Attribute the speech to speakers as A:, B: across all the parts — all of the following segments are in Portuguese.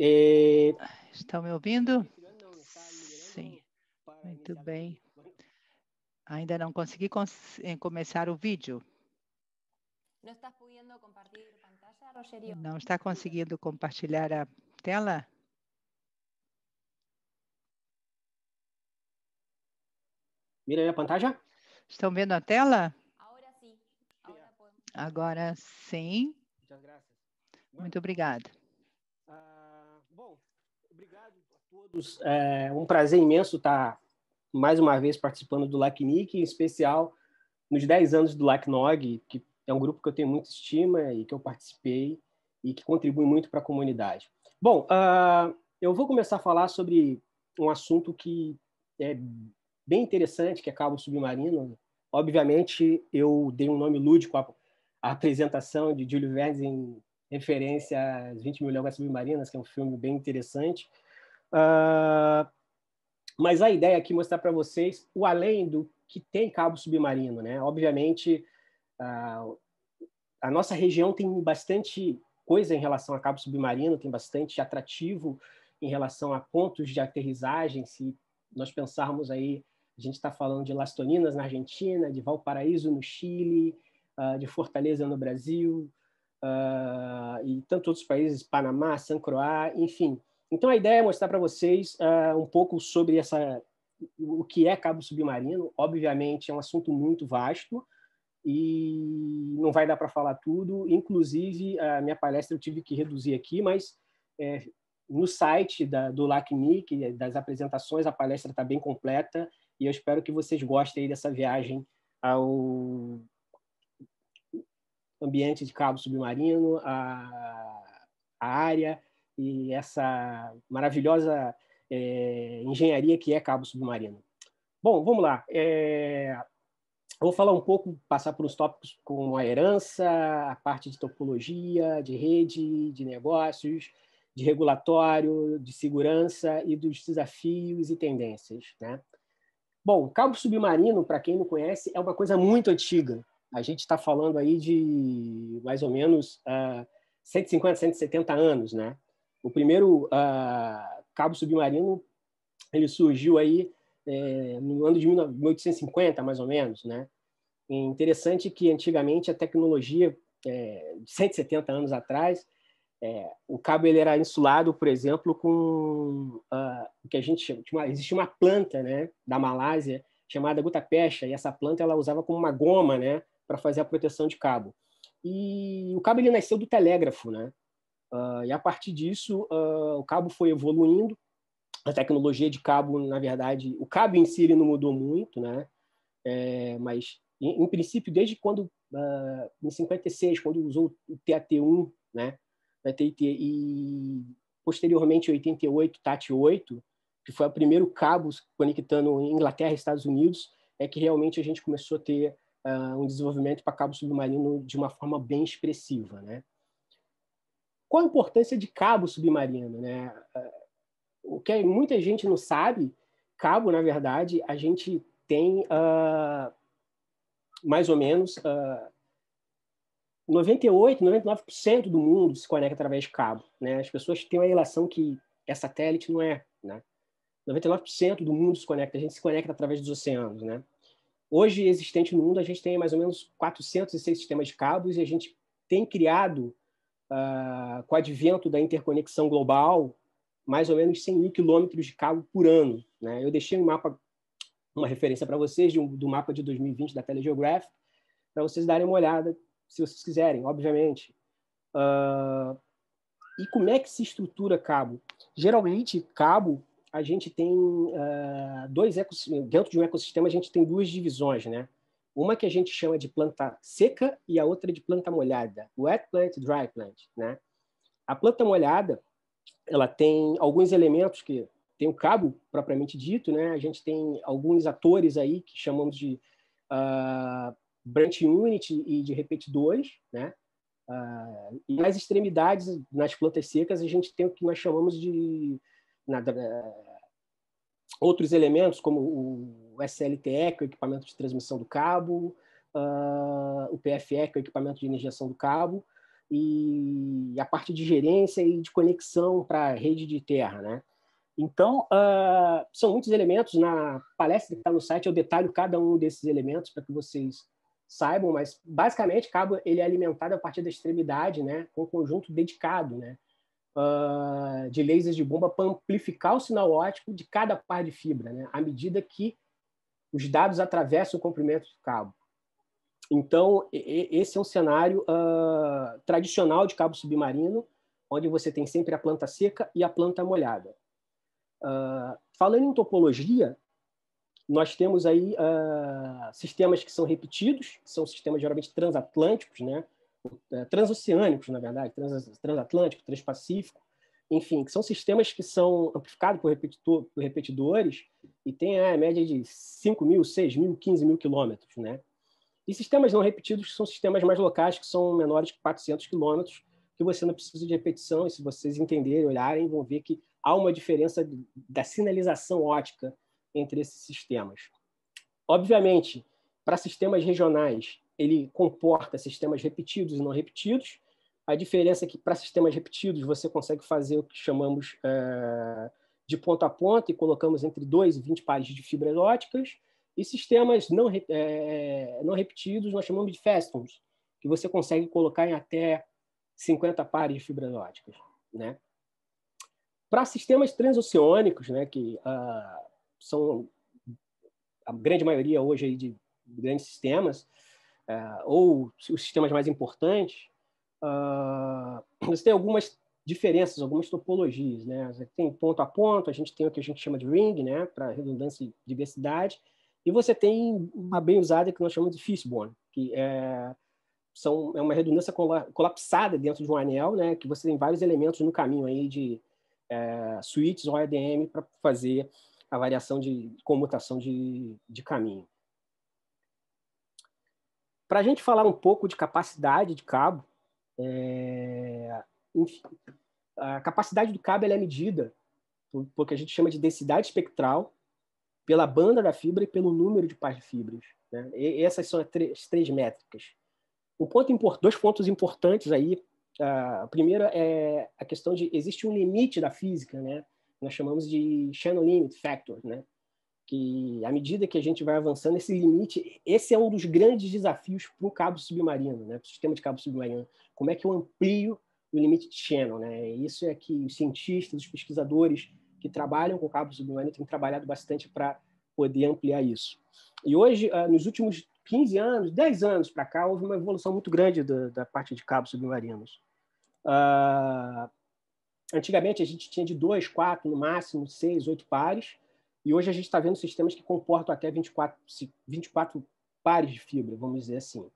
A: É, Estão me ouvindo? Sim. Muito bem. Ainda não consegui eh, começar o vídeo. Não está conseguindo compartilhar a tela?
B: Mira a pantalla?
A: Estão vendo a tela? Agora sim. Muito obrigada.
B: todos. É um prazer imenso estar mais uma vez participando do LACNIC, em especial nos 10 anos do LACNOG, que é um grupo que eu tenho muita estima e que eu participei e que contribui muito para a comunidade. Bom, uh, eu vou começar a falar sobre um assunto que é bem interessante, que é cabo submarino. Obviamente, eu dei um nome lúdico à, à apresentação de Júlio Verne em referência às 20 mil léguas submarinas, que é um filme bem interessante. Uh, mas a ideia aqui é mostrar para vocês o além do que tem cabo submarino, né? Obviamente, uh, a nossa região tem bastante coisa em relação a cabo submarino, tem bastante atrativo em relação a pontos de aterrissagem. Se nós pensarmos aí, a gente está falando de Lastoninas na Argentina, de Valparaíso no Chile, uh, de Fortaleza no Brasil, uh, e tantos outros países, Panamá, San Croá, enfim. Então a ideia é mostrar para vocês uh, um pouco sobre essa o que é cabo submarino. Obviamente é um assunto muito vasto e não vai dar para falar tudo. Inclusive a minha palestra eu tive que reduzir aqui, mas é, no site da, do LACNIC, é das apresentações, a palestra está bem completa e eu espero que vocês gostem dessa viagem ao ambiente de cabo submarino, a, a área e essa maravilhosa é, engenharia que é cabo submarino. Bom, vamos lá. É, vou falar um pouco, passar por uns tópicos como a herança, a parte de topologia, de rede, de negócios, de regulatório, de segurança e dos desafios e tendências. Né? Bom, cabo submarino, para quem não conhece, é uma coisa muito antiga. A gente está falando aí de mais ou menos uh, 150, 170 anos, né? O primeiro uh, cabo submarino ele surgiu aí é, no ano de 1850, mais ou menos, né? interessante que antigamente a tecnologia é, 170 anos atrás é, o cabo ele era insulado, por exemplo, com uh, o que a gente chama, uma, uma planta, né, da Malásia chamada gutapecha e essa planta ela usava como uma goma, né, para fazer a proteção de cabo. E o cabo ele nasceu do telégrafo, né? Uh, e a partir disso, uh, o cabo foi evoluindo. A tecnologia de cabo, na verdade, o cabo em si ele não mudou muito, né? É, mas, em, em, princípio, desde quando, uh, em 56, quando usou o TAT1, né? E posteriormente, em 88, TAT8, que foi o primeiro cabo conectando Inglaterra e Estados Unidos, é que realmente a gente começou a ter uh, um desenvolvimento para cabo submarino de uma forma bem expressiva, né? Qual a importância de cabo submarino? Né? É, o que muita gente não sabe, cabo, na verdade, a gente tem uh, mais ou menos uh, 98, 99% do mundo se conecta através de cabo. Né? As pessoas têm uma relação que é satélite, não é. Né? 99% do mundo se conecta, a gente se conecta através dos oceanos. Né? Hoje, existente no mundo, a gente tem mais ou menos 406 sistemas de cabos e a gente tem criado uh, com o advento da interconexão global, mais ou menos 100 mil quilômetros de cabo por ano. Né? Eu deixei um mapa, uma referência para vocês um, do mapa de 2020 da Telegeographic, para vocês darem uma olhada, se vocês quiserem, obviamente. Uh, e como é que se estrutura cabo? Geralmente, cabo, a gente tem uh, dois ecossistemas, dentro de um ecossistema a gente tem duas divisões, né? Uma que a gente chama de planta seca e a outra de planta molhada, wet plant, dry plant, né? A planta molhada, ela tem alguns elementos que tem o cabo propriamente dito, né? A gente tem alguns atores aí que chamamos de uh, branch unit e de repetidores, né? Uh, e nas extremidades, nas plantas secas, a gente tem o que nós chamamos de na, outros elementos, como o SLTE, que é o equipamento de transmissão do cabo, uh, o PFE, que é o equipamento de injeção do cabo, e a parte de gerência e de conexão para a rede de terra. Né? Então, uh, são muitos elementos. Na palestra que está no site, eu detalho cada um desses elementos para que vocês saibam, mas basicamente, cabo ele é alimentado a partir da extremidade, né, com um conjunto dedicado, né, uh, de lasers de bomba para amplificar o sinal óptico de cada par de fibra, né? à medida que os dados atravessam o comprimento do cabo. Então, esse é um cenário uh, tradicional de cabo submarino, onde você tem sempre a planta seca e a planta molhada. Uh, falando em topologia, nós temos aí uh, sistemas que são repetidos, que são sistemas geralmente transatlânticos, né? É, transoceânicos, na verdade, trans, transatlântico, transpacífico, enfim, que são sistemas que são amplificados por, por repetidores e têm a é, média de 5 mil, 6 mil, 15 mil quilômetros, né? E sistemas não repetidos são sistemas mais locais, que são menores que 400 quilômetros, que você não precisa de repetição, e se vocês entenderem, olharem, vão ver que há uma diferença da sinalização ótica entre esses sistemas. Obviamente, para sistemas regionais ele comporta sistemas repetidos e não repetidos. A diferença é que para sistemas repetidos você consegue fazer o que chamamos é, de ponta a ponta e colocamos entre 2 e 20 pares de fibras óticas. E sistemas não, é, não repetidos nós chamamos de festons, que você consegue colocar em até 50 pares de fibras óticas. Né? Para sistemas transoceânicos, né, que ah, são a grande maioria hoje de grandes sistemas, é, ou os sistemas mais importantes, uh, você tem algumas diferenças, algumas topologias, né? Você tem ponto a ponto, a gente tem o que a gente chama de ring, né, para redundância e diversidade, e você tem uma bem usada que nós chamamos de fishbone, que é, são, é uma redundância colapsada dentro de um anel, né, que você tem vários elementos no caminho aí de é, switches ou ADM para fazer a variação de comutação de, de caminho. Para a gente falar um pouco de capacidade de cabo, é, enfim, a capacidade do cabo é medida por, por que a gente chama de densidade espectral, pela banda da fibra e pelo número de pares de fibras. Né? essas são as três métricas. Um ponto, dois pontos importantes aí. A primeira é a questão de existe um limite da física, né? Nós chamamos de channel limit factor, né? que à medida que a gente vai avançando, esse limite, esse é um dos grandes desafios para o cabo submarino, né? para o sistema de cabo submarino. Como é que eu amplio o limite de channel? Né? Isso é que os cientistas, os pesquisadores que trabalham com cabo submarino têm trabalhado bastante para poder ampliar isso. E hoje, ah, nos últimos 15 anos, 10 anos para cá, houve uma evolução muito grande da, da parte de cabos submarinos. Uh, antigamente, a gente tinha de 2, 4, no máximo 6, 8 pares. E hoje a gente está vendo sistemas que comportam até 24, 24 pares de fibra, vamos dizer assim.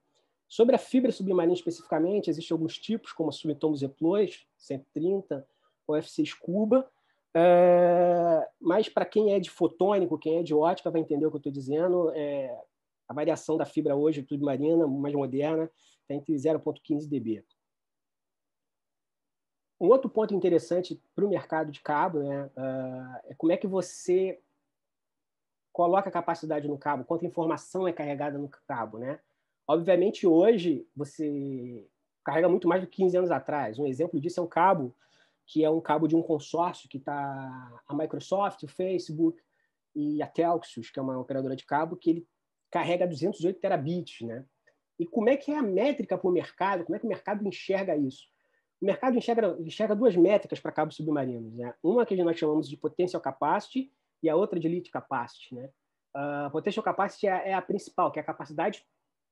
B: Sobre a fibra submarina especificamente, existem alguns tipos, como a Sumitomo E2, 130, UFC Scuba, é, mas para quem é de fotônico, quem é de ótica, vai entender o que eu estou dizendo. É, a variação da fibra hoje submarina, mais moderna, está entre 0,15 dB. Um outro ponto interessante para o mercado de cabo né, é, é como é que você coloca a capacidade no cabo, quanta informação é carregada no cabo, né? Obviamente, hoje, você carrega muito mais do que 15 anos atrás. Um exemplo disso é um cabo, que é um cabo de um consórcio que está a Microsoft, o Facebook e a Telxius, que é uma operadora de cabo, que ele carrega 208 terabits, né? E como é que é a métrica para o mercado? Como é que o mercado enxerga isso? O mercado enxerga, enxerga duas métricas para cabos submarinos. Né? Uma que nós chamamos de potencial capacity e a outra de Elite Capacity. Né? Uh, potential Capacity é, é, a principal, que é a capacidade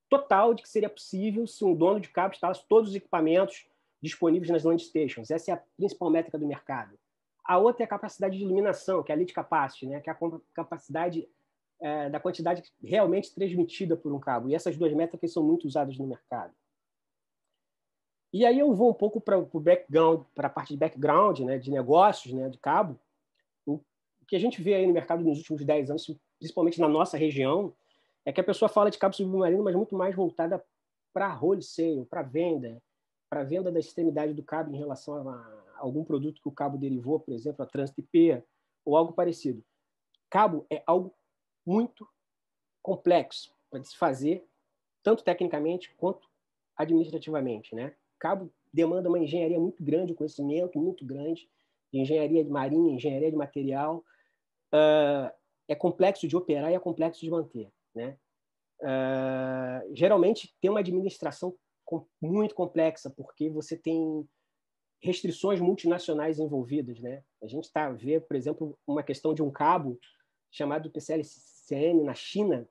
B: total de que seria possível se um dono de cabo instalasse todos os equipamentos disponíveis nas land stations. Essa é a principal métrica do mercado. A outra é a capacidade de iluminação, que é a Elite Capacity, né? que é a capacidade é, da quantidade realmente transmitida por um cabo. E essas duas métricas são muito usadas no mercado. E aí eu vou um pouco para o background, para a parte de background, né, de negócios, né, de cabo, que a gente vê aí no mercado nos últimos 10 anos, principalmente na nossa região, é que a pessoa fala de cabo submarino, mas muito mais voltada para wholesale, para venda, para venda da extremidade do cabo em relação a, algum produto que o cabo derivou, por exemplo, a trânsito IP ou algo parecido. Cabo é algo muito complexo para se fazer, tanto tecnicamente quanto administrativamente, né? Cabo demanda uma engenharia muito grande, um conhecimento muito grande de engenharia de marinha, engenharia de material, uh, é complexo de operar e é complexo de manter. Né? Uh, geralmente tem uma administração com, muito complexa, porque você tem restrições multinacionais envolvidas. Né? A gente está vendo, por exemplo, uma questão de um cabo chamado PCLCN na China,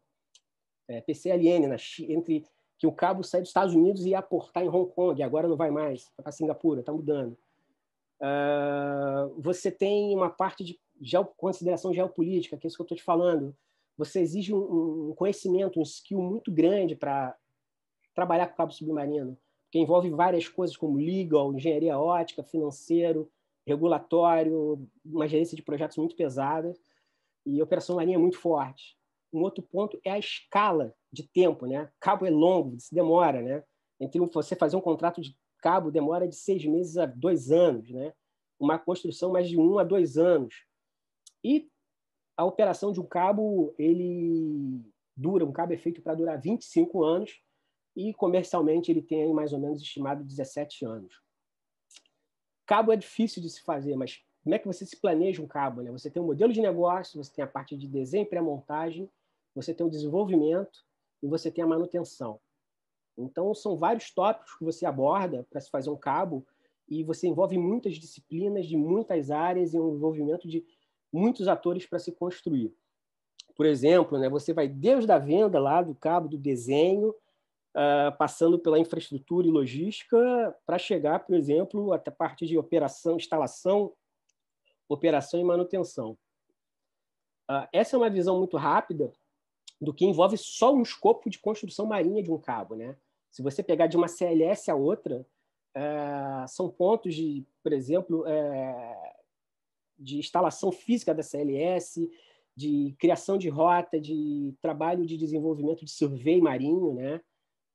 B: é, PCLN na entre que o cabo sai dos Estados Unidos e ia aportar em Hong Kong, e agora não vai mais, vai para Singapura, está mudando. Uh, você tem uma parte de geo, consideração geopolítica, que é isso que eu estou te falando, você exige um, um conhecimento, um skill muito grande para trabalhar com cabo submarino, que envolve várias coisas como legal, engenharia ótica, financeiro, regulatório, uma gerência de projetos muito pesada e operação marinha é muito forte. Um outro ponto é a escala de tempo, né? Cabo é longo, demora, né? Entre você fazer um contrato de cabo demora de seis meses a dois anos, né? Uma construção mais de um a dois anos. E a operação de um cabo, ele dura, um cabo é feito para durar 25 anos e comercialmente ele tem aí mais ou menos estimado 17 anos. Cabo é difícil de se fazer, mas como é que você se planeja um cabo? Né? Você tem um modelo de negócio, você tem a parte de desenho e pré-montagem, você tem o desenvolvimento e você tem a manutenção. Então, são vários tópicos que você aborda para se fazer um cabo e você envolve muitas disciplinas de muitas áreas e um envolvimento de muitos atores para se construir. Por exemplo, né, você vai desde a venda lá do cabo do desenho, uh, passando pela infraestrutura e logística, para chegar, por exemplo, até a parte de operação, instalação, operação e manutenção. Uh, essa é uma visão muito rápida do que envolve só um escopo de construção marinha de um cabo. Né? Se você pegar de uma CLS a outra, uh, são pontos de, por exemplo, uh, de instalação física da CLS, de criação de rota, de trabalho de desenvolvimento de survey marinho, né?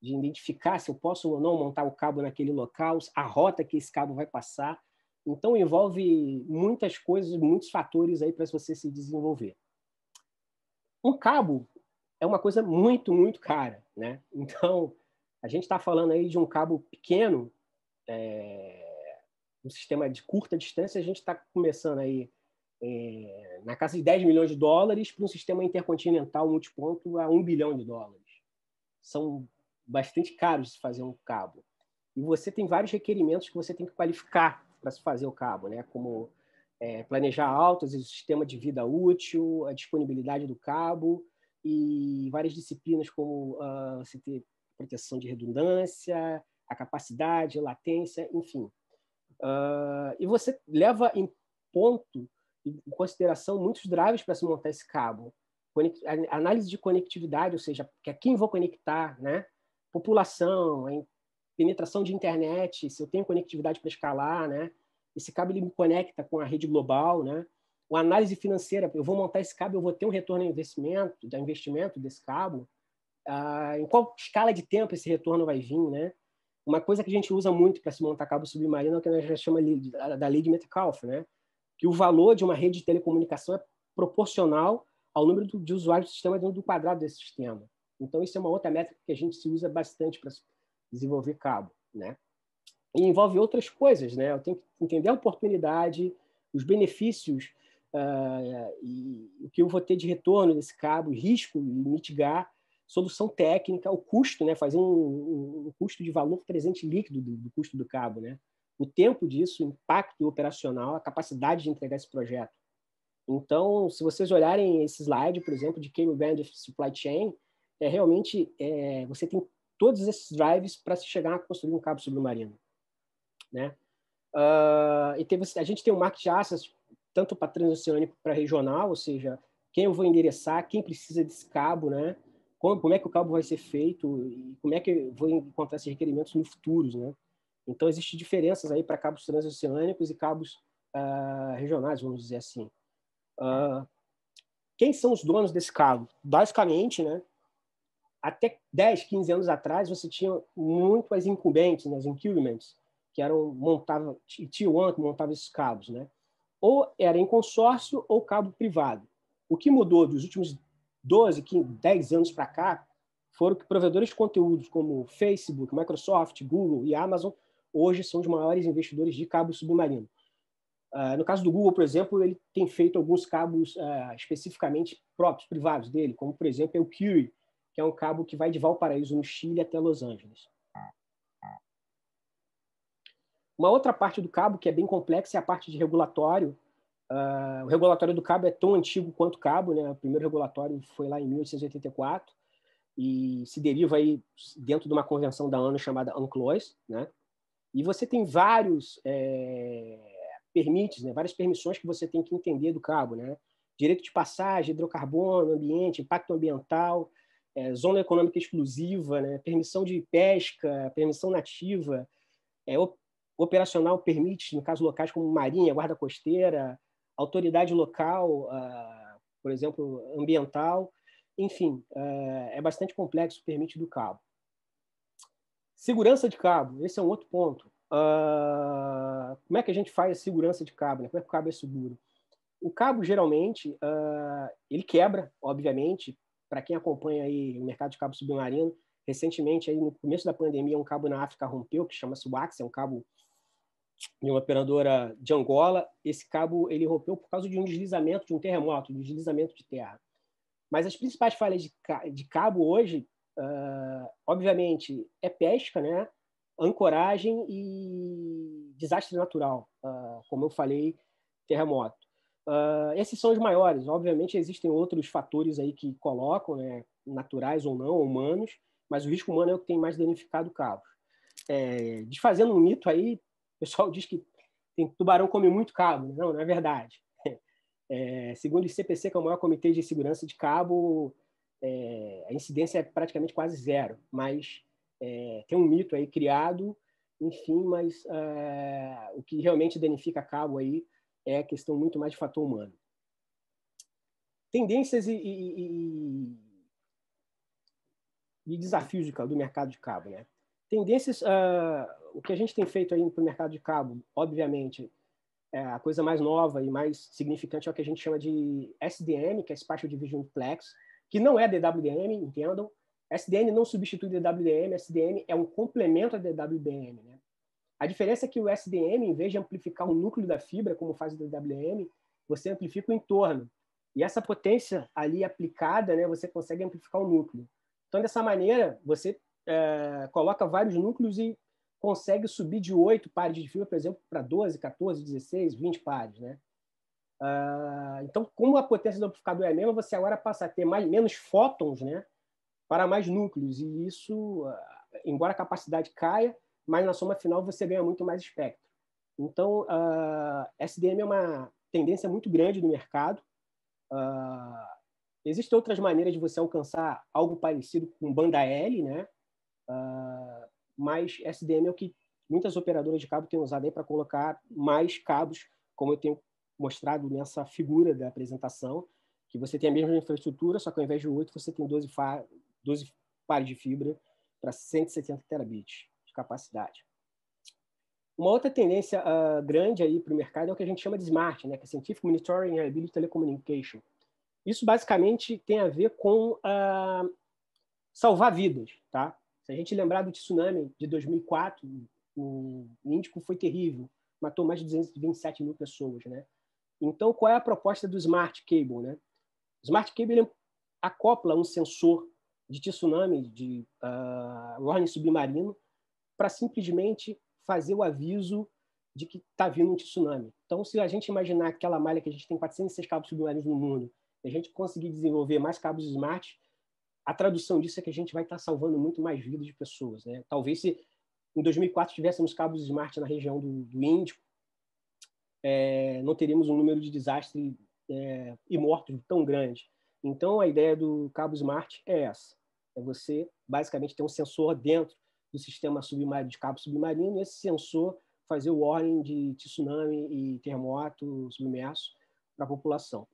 B: de identificar se eu posso ou não montar o cabo naquele local, a rota que esse cabo vai passar. Então envolve muitas coisas, muitos fatores aí para você se desenvolver. Um cabo é uma coisa muito, muito cara, né? Então a gente está falando aí de um cabo pequeno, é um sistema de curta distância, a gente está começando aí é, na casa de 10 milhões de dólares para um sistema intercontinental multiponto a 1 bilhão de dólares. São bastante caros de fazer um cabo. E você tem vários requerimentos que você tem que qualificar para se fazer o cabo, né? como é, planejar altas, o sistema de vida útil, a disponibilidade do cabo e várias disciplinas como uh, você ter proteção de redundância, a capacidade, a latência, enfim. Uh, e você leva em ponto, em consideração, muitos drives para se montar esse cabo. Conect análise de conectividade, ou seja, a é quem vou conectar, né? população, penetração de internet, se eu tenho conectividade para escalar, né? esse cabo ele me conecta com a rede global, né? Uma análise financeira, eu vou montar esse cabo, eu vou ter um retorno de investimento, de investimento desse cabo. Ah, em qual escala de tempo esse retorno vai vir, né? Uma coisa que a gente usa muito para se montar cabo submarino é o que a gente chama da lei de Metcalf, né? que o valor de uma rede de telecomunicação é proporcional ao número de usuários do sistema dentro do quadrado desse sistema. Então, isso é uma outra métrica que a gente se usa bastante para desenvolver cabo. Né? E envolve outras coisas. Né? Eu tenho que entender a oportunidade, os benefícios uh, e o que eu vou ter de retorno desse cabo, risco, e mitigar solução técnica, o custo, né? fazer um, um custo de valor presente líquido do, do, custo do cabo. Né? O tempo disso, o impacto operacional, a capacidade de entregar esse projeto. Então, se vocês olharem esse slide, por exemplo, de Cable Band Supply Chain, é realmente é, você tem todos esses drives para se chegar a construir um cabo submarino. Né? Uh, e teve, a gente tem um market access tanto para transoceânico para regional, ou seja, quem eu vou endereçar, quem precisa desse cabo, né? como, é que o cabo vai ser feito e como é que eu vou encontrar esses requerimentos no futuro, né? Então, existem diferenças aí para cabos transoceânicos e cabos uh, regionais, vamos dizer assim. Uh, quem são os donos desse cabo? Basicamente, né, até 10, 15 anos atrás, você tinha muito as incumbentes, né, as incumbents, que eram montavam, T1 que montava esses cabos, né? Ou era em consórcio ou cabo privado. O que mudou dos últimos 12, 15, 10 anos para cá, foram que provedores de conteúdos como Facebook, Microsoft, Google e Amazon hoje são os maiores investidores de cabo submarino. Uh, no caso do Google, por exemplo, ele tem feito alguns cabos uh, especificamente próprios, privados dele, como, por exemplo, é o Curie, que é um cabo que vai de Valparaíso, no Chile, até Los Angeles. Uma outra parte do cabo que é bem complexa é a parte de regulatório Uh, o regulatório do cabo é tão antigo quanto cabo, né? O primeiro regulatório foi lá em 1884 e se deriva aí dentro de uma convenção da ONU chamada UNCLOS, né? E você tem vários é, permites, né? Várias permissões que você tem que entender do cabo, né? Direito de passagem, hidrocarbono, ambiente, impacto ambiental, é, zona econômica exclusiva, né? Permissão de pesca, permissão nativa, é, operacional permite, no caso locais como marinha, guarda costeira, autoridade local, uh, por exemplo, ambiental, enfim, uh, é bastante complexo o permite do cabo. Segurança de cabo, esse é um outro ponto. Uh, como é que a gente faz a segurança de cabo? Né? Como é que o cabo é seguro? O cabo, geralmente, ah, ele quebra, obviamente, para quem acompanha aí o mercado de cabo submarino, recentemente, aí no começo da pandemia, um cabo na África rompeu, que chama-se WAX, é um cabo de uma operadora de Angola, esse cabo ele rompeu por causa de um deslizamento, de um terremoto, de um deslizamento de terra. Mas as principais falhas de, de cabo hoje, uh, obviamente, é pesca, né? ancoragem e desastre natural, uh, como eu falei, terremoto. Uh, esses são os maiores. Obviamente, existem outros fatores aí que colocam, né? naturais ou não, humanos, mas o risco humano é o que tem mais danificado o cabo. É, desfazendo um mito aí, pessoal diz que tem, tubarão come muito cabo. Né? Não, não é verdade. É, segundo o CPC, que é o maior comitê de segurança de cabo, é, a incidência é praticamente quase zero. Mas é, tem um mito aí criado, enfim, mas é, o que realmente danifica cabo aí é a questão muito mais de fator humano. Tendências e, e, e, e desafios do mercado de cabo, né? Tendências, uh, o que a gente tem feito aí para o mercado de cabo, obviamente, é a coisa mais nova e mais significante é o que a gente chama de SDM, que é de Division Plex, que não é DWDM, entendam. SDM não substitui DWDM, SDM é um complemento a DWDM. Né? A diferença é que o SDM, em vez de amplificar o núcleo da fibra, como faz o DWDM, você amplifica o entorno. E essa potência ali aplicada, né, você consegue amplificar o núcleo. Então, dessa maneira, você é, coloca vários núcleos e consegue subir de 8 pares de fibra, por exemplo, para 12, 14, 16, 20 pares, né? Ah, então, como a potência do amplificador é a mesma, você agora passa a ter mais, menos fótons, né? Para mais núcleos, e isso, ah, embora a capacidade caia, mas na soma final você ganha muito mais espectro. Então, uh, ah, SDM é uma tendência muito grande no mercado. Uh, existem outras maneiras de você alcançar algo parecido com banda L, né? Uh, mas SDM é o que muitas operadoras de cabo têm usado aí para colocar mais cabos, como eu tenho mostrado nessa figura da apresentação, que você tem a mesma infraestrutura, só que ao invés de 8, você tem 12, 12 pares de fibra para 170 terabits de capacidade. Uma outra tendência uh, grande aí para o mercado é o que a gente chama de SMART, né, que é Scientific Monitoring and Reliability Telecommunication. Isso basicamente tem a ver com uh, salvar vidas, tá? Se a gente lembrar do tsunami de 2004, o Índico foi terrível, matou mais de 227 mil pessoas, né? Então, qual é a proposta do Smart Cable, né? O Smart Cable acopla um sensor de tsunami, de uh, warning submarino, para simplesmente fazer o aviso de que está vindo um tsunami. Então, se a gente imaginar aquela malha que a gente tem 406 cabos submarinos no mundo, a gente conseguir desenvolver mais cabos smart, a tradução disso é que a gente vai estar tá salvando muito mais vidas de pessoas. Né? Talvez se em 2004 tivéssemos cabos smart na região do, do Índico, é, não teríamos um número de desastres é, e mortos tão grande. Então, a ideia do cabo smart é essa. É você, basicamente, ter um sensor dentro do sistema submarino, de cabo submarino, e esse sensor fazer o warning de tsunami e terremoto submerso para a população.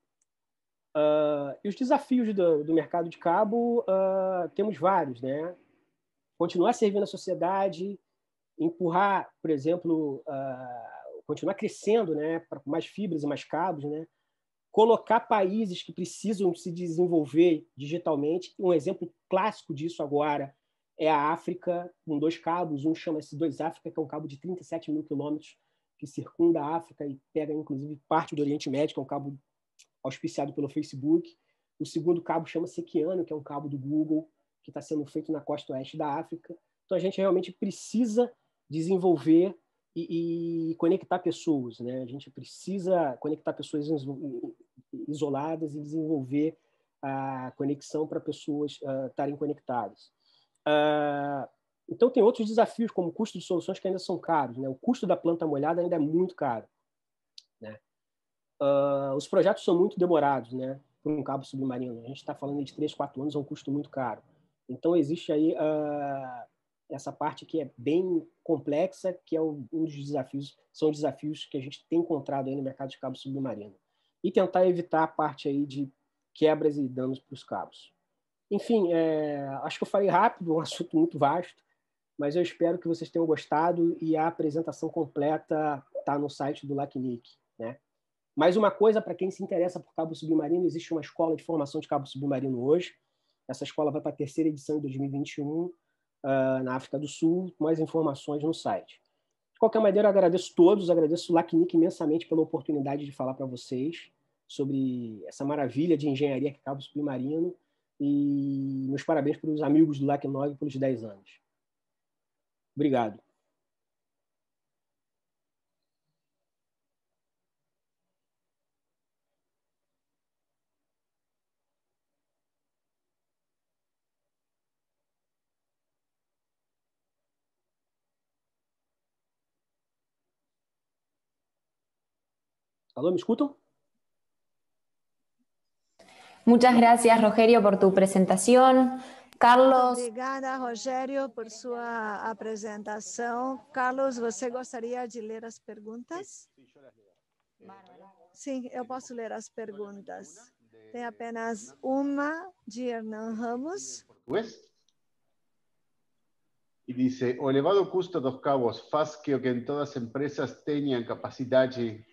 B: Uh, e os desafios do, do mercado de cabo uh, temos vários, né? Continuar servindo a sociedade, empurrar, por exemplo, uh, continuar crescendo, né, para mais fibras e mais cabos, né? Colocar países que precisam se desenvolver digitalmente. Um exemplo clássico disso agora é a África, com dois cabos. Um chama-se Dois África, que é um cabo de 37 mil quilômetros que circunda a África e pega, inclusive, parte do Oriente Médio, que é um cabo auspiciado pelo Facebook. O segundo cabo chama-se que é um cabo do Google, que está sendo feito na costa oeste da África. Então, a gente realmente precisa desenvolver e, e conectar pessoas. Né? A gente precisa conectar pessoas isoladas e desenvolver a conexão para pessoas ah, estarem uh, conectadas. Uh, então, tem outros desafios, como o custo de soluções que ainda são caros. Né? O custo da planta molhada ainda é muito caro. Uh, os projetos são muito demorados, né? para um cabo submarino. A gente está falando de três, quatro anos, é um custo muito caro. Então, existe aí uh, essa parte que é bem complexa, que é um dos desafios, são desafios que a gente tem encontrado aí no mercado de cabo submarino. E tentar evitar a parte aí de quebras e danos para os cabos. Enfim, é, acho que eu falei rápido, um assunto muito vasto, mas eu espero que vocês tenham gostado e a apresentação completa está no site do LACNIC, né? Mais uma coisa, para quem se interessa por cabo submarino, existe uma escola de formação de cabo submarino hoje. Essa escola vai para a terceira edição de 2021 uh, na África do Sul. Mais informações no site. De qualquer maneira, eu agradeço todos, agradeço o LACNIC imensamente pela oportunidade de falar para vocês sobre essa maravilha de engenharia que é cabo submarino e meus parabéns para os amigos do LACNOG pelos 10 anos. Obrigado. ¿Me escucho? Muchas gracias, Rogerio, por tu presentación.
A: Carlos. Obrigada, Rogério, por su ah, presentación. Carlos, você gostaria de ler las perguntas? Sí, eu posso ler las perguntas. Tem apenas una de Hernán Ramos. Y e dice: o elevado custo dos cabos faz que, en em todas las empresas capacidad de...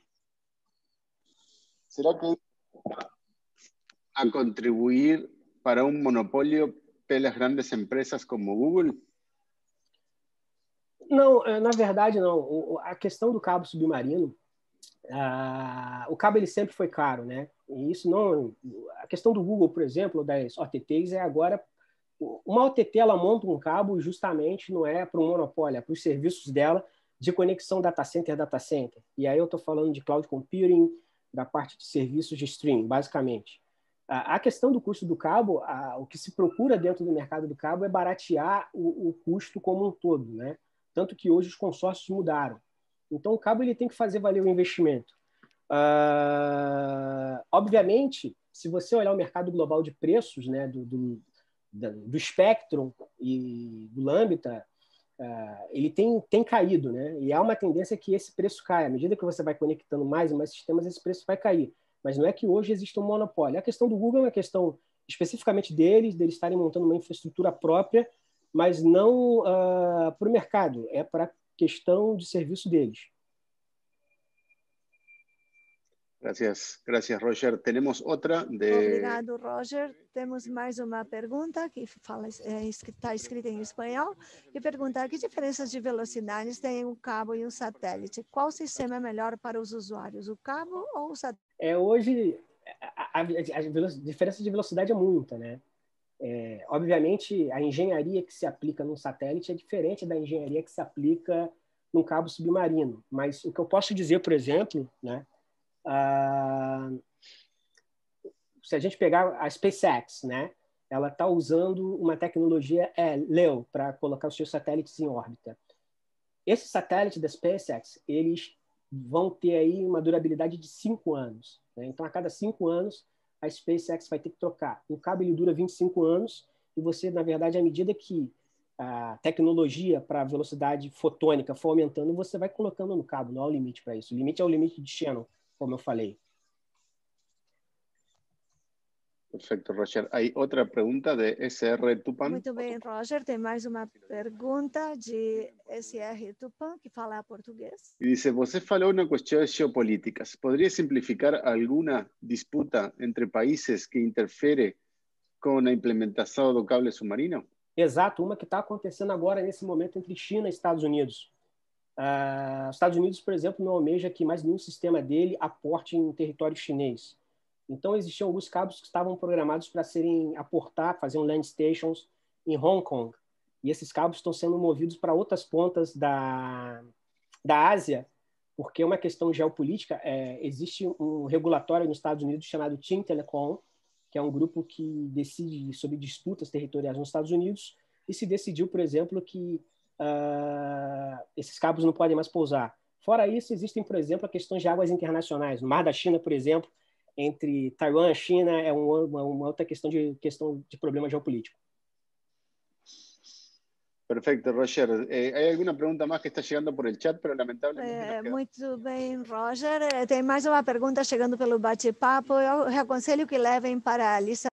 A: ¿Será que a contribuir para un monopolio de las grandes empresas como Google? Não,
B: é, na verdade não. A questão do cabo submarino, ah, o cabo ele sempre foi caro, né? E isso não. A questão do Google, por exemplo, das OTTs é agora uma OTT ela monta um cabo justamente não é para um monopólio, é para os serviços dela de conexão data center data center. E aí eu estou falando de cloud computing, da parte de serviços de streaming, basicamente. A questão do custo do cabo, a, o que se procura dentro do mercado do cabo é baratear o, o, custo como um todo, né? Tanto que hoje os consórcios mudaram. Então o cabo ele tem que fazer valer o investimento. Uh, obviamente, se você olhar o mercado global de preços, né, do, do, do Spectrum e do Lambda, uh, ele tem, tem caído, né? E há uma tendência que esse preço caia. À medida que você vai conectando mais e mais sistemas, esse preço vai cair. Mas não é que hoje existe um monopólio. A questão do Google é uma questão especificamente deles, deles estarem montando uma infraestrutura própria, mas não uh, para o mercado, é para a
A: questão de serviço deles. Gracias, gracias Roger. Temos outra de... Obrigado, Roger. Temos mais uma pergunta que fala, é, está escrita em espanhol e pergunta que diferenças de velocidades
B: tem um cabo e um satélite? Qual sistema é melhor para os usuários, o cabo ou o satélite? É, hoje a, a, a, a diferença de velocidade é muita, né? É, obviamente, a engenharia que se aplica num satélite é diferente da engenharia que se aplica num cabo submarino. Mas o que eu posso dizer, por exemplo, né, ah, se a gente pegar a SpaceX, né? Ela está usando uma tecnologia é, LEO para colocar os seus satélites em órbita. Esse satélite da SpaceX, eles vão ter aí uma durabilidade de cinco anos. Né? Então, a cada cinco anos, a SpaceX vai ter que trocar. O cabo ele dura 25 anos e você, na verdade, à medida que a tecnologia para velocidade fotônica for aumentando, você vai colocando no cabo, não há limite para isso. O limite é o limite de Shannon, como eu falei.
A: Perfeito, Roger. Há outra pergunta de SR Tupan. Muito
B: bem, Roger. Tem mais uma pergunta de SR Tupan, que fala português.
A: E diz, você falou na questão de geopolíticas. Poderia simplificar alguma disputa entre países que interfere com a implementação do cable submarino? Exato, uma que está acontecendo agora, nesse momento, entre China e Estados Unidos
B: os ah, Estados Unidos, por exemplo, não almeja que mais nenhum sistema dele aporte em território chinês. Então, existiam alguns cabos que estavam programados para serem aportar, fazer um land stations em Hong Kong. E esses cabos estão sendo movidos para outras pontas da, da Ásia, porque é uma questão geopolítica. É, existe um regulatório nos Estados Unidos chamado TIM Telecom, que é um grupo que decide sobre disputas territoriais nos Estados Unidos, e se decidiu, por exemplo, que uh, esses cabos não podem mais pousar. Fora isso, existem, por exemplo, a questão de águas internacionais. No Mar da China, por exemplo, entre Taiwan e China é uma, uma outra questão de, questão de problema geopolítico.
A: Perfeito, Roger. Eh, alguma pergunta mais que está chegando por el chat, pero lamentavelmente. Eh, muito bem, Roger. Eh, Tem mais uma pergunta chegando pelo bate-papo. Eu aconselho que levem para a lista